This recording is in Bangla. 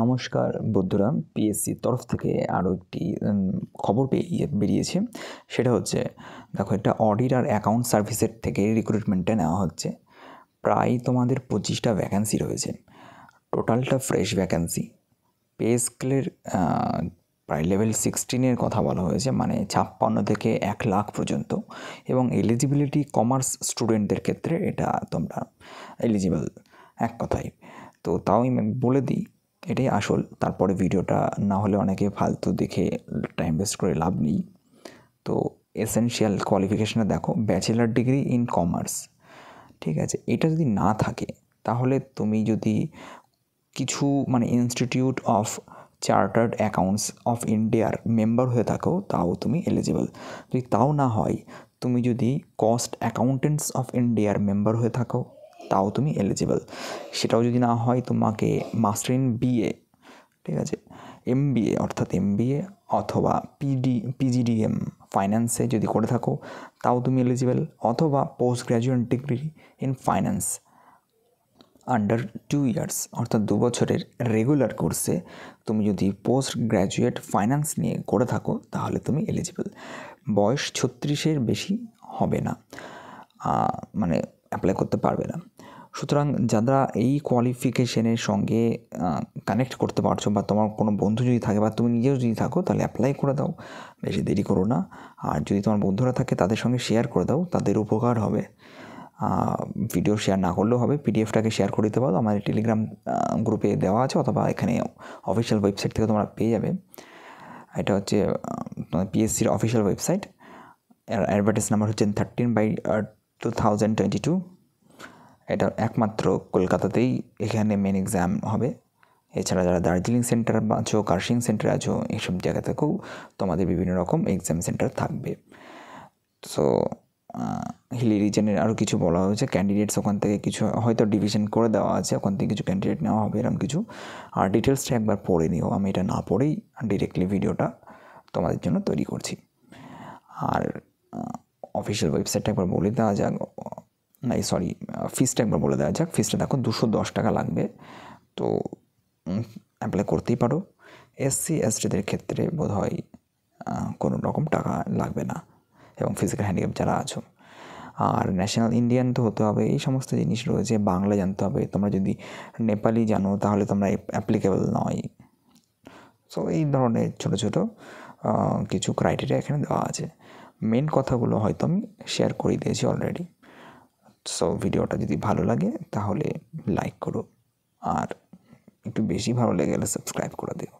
নমস্কার বন্ধুরা পিএসসির তরফ থেকে আরও একটি খবর পেয়ে বেরিয়েছে সেটা হচ্ছে দেখো একটা অডিট আর অ্যাকাউন্ট সার্ভিসের থেকে রিক্রুটমেন্টটা নেওয়া হচ্ছে প্রায় তোমাদের পঁচিশটা ভ্যাকান্সি রয়েছে টোটালটা ফ্রেশ ভ্যাকান্সি পে স্কেলের প্রায় লেভেল সিক্সটিনের কথা বলা হয়েছে মানে ছাপ্পান্ন থেকে এক লাখ পর্যন্ত এবং এলিজিবিলিটি কমার্স স্টুডেন্টদের ক্ষেত্রে এটা তোমরা এলিজিবল এক কথায় তো তাও আমি বলে দিই এটাই আসল তারপরে ভিডিওটা না হলে অনেকে ফালতু দেখে টাইম ওয়েস্ট করে লাভ নেই তো এসেনশিয়াল কোয়ালিফিকেশানে দেখো ব্যাচেলার ডিগ্রি ইন কমার্স ঠিক আছে এটা যদি না থাকে তাহলে তুমি যদি কিছু মানে Institute of Chartered Accounts of ইন্ডিয়ার মেম্বার হয়ে থাকো তাও তুমি এলিজিবল যদি তাও না হয় তুমি যদি কস্ট অ্যাকাউন্টেন্টস অফ ইন্ডিয়ার মেম্বার হয়ে থাকো তাও তুমি এলিজিবল সেটাও যদি না হয় তোমাকে মাস্টার ইন বিএ ঠিক আছে এম বিএ অর্থাৎ এম বিএ অথবা পিডি পিজিডিএম ফাইন্যান্সে যদি করে থাকো তাও তুমি এলিজিবল অথবা post graduate degree in finance under two years অর্থাৎ দু বছরের রেগুলার কোর্সে তুমি যদি পোস্ট গ্র্যাজুয়েট ফাইন্যান্স নিয়ে করে থাকো তাহলে তুমি এলিজিবল বয়স ছত্রিশের বেশি হবে না মানে অ্যাপ্লাই করতে পারবে না সুতরাং যারা এই কোয়ালিফিকেশনের সঙ্গে কানেক্ট করতে পারছো বা তোমার কোনো বন্ধু যদি থাকে বা তুমি নিজেও যদি থাকো তাহলে অ্যাপ্লাই করে দাও বেশি দেরি করো না আর যদি তোমার বন্ধুরা থাকে তাদের সঙ্গে শেয়ার করে দাও তাদের উপকার হবে ভিডিও শেয়ার না করলেও হবে পিডিএফটাকে শেয়ার করে দিতে পারো আমাদের টেলিগ্রাম গ্রুপে দেওয়া আছে অথবা এখানে অফিসিয়াল ওয়েবসাইট থেকে তোমরা পেয়ে যাবে এটা হচ্ছে পিএসসির অফিসিয়াল ওয়েবসাইট অ্যাডভার্টাইজ নাম্বার হচ্ছে thirteen by two thousand twenty two এটা একমাত্র কলকাতাতেই এখানে মেন এক্সাম হবে এছাড়া যারা দার্জিলিং সেন্টার আছো কার্শিং সেন্টার আছো এইসব জায়গা থেকেও তোমাদের বিভিন্ন রকম এক্সাম সেন্টার থাকবে সো হিলি রিজনের আরও কিছু বলা হয়েছে ক্যান্ডিডেটস ওখান থেকে কিছু হয়তো ডিভিশন করে দেওয়া আছে ওখান থেকে কিছু ক্যান্ডিডেট নেওয়া হবে এরকম কিছু আর ডিটেলসটা একবার পড়ে নিও আমি এটা না পড়েই ডিরেক্টলি ভিডিওটা তোমাদের জন্য তৈরি করছি আর অফিসিয়াল ওয়েবসাইটটা একবার বলে দেওয়া যাক এই সরি ফিসটা একবার বলে দেওয়া যাক ফিসটা দেখো দুশো দশ টাকা লাগবে তো অ্যাপ্লাই করতেই পারো এসসি এসটিদের ক্ষেত্রে বোধ হয় কোনো রকম টাকা লাগবে না এবং ফিজিক্যাল হ্যান্ডিক্যাপ যারা আছো আর ন্যাশনাল ইন্ডিয়ান তো হতে হবে এই সমস্ত জিনিস রয়েছে বাংলা জানতে হবে তোমরা যদি নেপালি জানো তাহলে তোমরা অ্যাপ্লিকেবল নয় সো এই ধরনের ছোট ছোট কিছু ক্রাইটেরিয়া এখানে দেওয়া আছে মেন কথাগুলো হয়তো আমি শেয়ার করে দিয়েছি অলরেডি সো ভিডিওটা যদি ভালো লাগে তাহলে লাইক করো আর একটু বেশি ভালো লেগে গেলে সাবস্ক্রাইব করে দিও